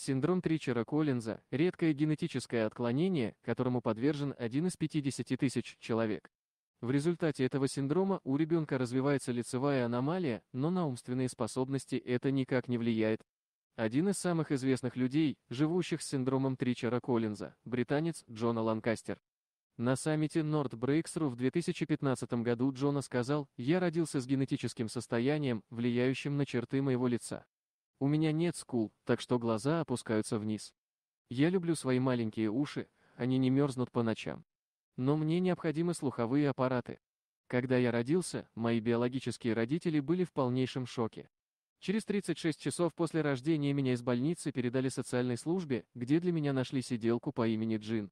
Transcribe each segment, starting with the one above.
Синдром Тричера Коллинза – редкое генетическое отклонение, которому подвержен один из 50 тысяч человек. В результате этого синдрома у ребенка развивается лицевая аномалия, но на умственные способности это никак не влияет. Один из самых известных людей, живущих с синдромом Тричера Коллинза, британец Джона Ланкастер. На саммите North Breakthrough в 2015 году Джона сказал, «Я родился с генетическим состоянием, влияющим на черты моего лица. У меня нет скул, так что глаза опускаются вниз. Я люблю свои маленькие уши, они не мерзнут по ночам. Но мне необходимы слуховые аппараты. Когда я родился, мои биологические родители были в полнейшем шоке. Через 36 часов после рождения меня из больницы передали социальной службе, где для меня нашли сиделку по имени Джин.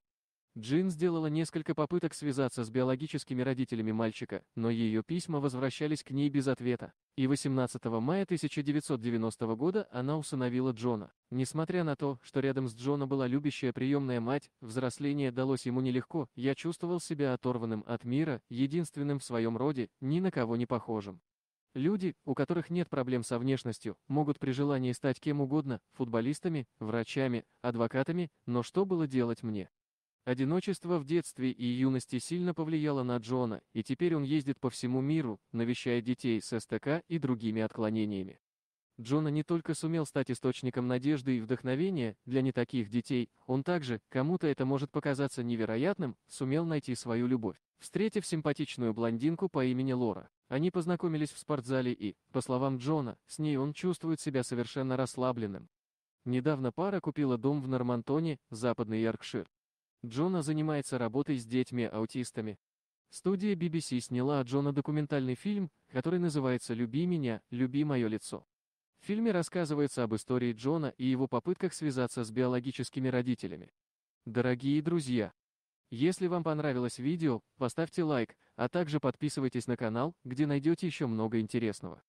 Джин сделала несколько попыток связаться с биологическими родителями мальчика, но ее письма возвращались к ней без ответа и 18 мая 1990 года она усыновила Джона. Несмотря на то, что рядом с Джона была любящая приемная мать, взросление далось ему нелегко, я чувствовал себя оторванным от мира, единственным в своем роде, ни на кого не похожим. Люди, у которых нет проблем со внешностью, могут при желании стать кем угодно, футболистами, врачами, адвокатами, но что было делать мне? Одиночество в детстве и юности сильно повлияло на Джона, и теперь он ездит по всему миру, навещая детей с СТК и другими отклонениями. Джона не только сумел стать источником надежды и вдохновения для не таких детей, он также, кому-то это может показаться невероятным, сумел найти свою любовь. Встретив симпатичную блондинку по имени Лора, они познакомились в спортзале и, по словам Джона, с ней он чувствует себя совершенно расслабленным. Недавно пара купила дом в Нормантоне, западный Йоркшир. Джона занимается работой с детьми-аутистами. Студия BBC сняла о Джона документальный фильм, который называется «Люби меня, люби мое лицо». В фильме рассказывается об истории Джона и его попытках связаться с биологическими родителями. Дорогие друзья! Если вам понравилось видео, поставьте лайк, а также подписывайтесь на канал, где найдете еще много интересного.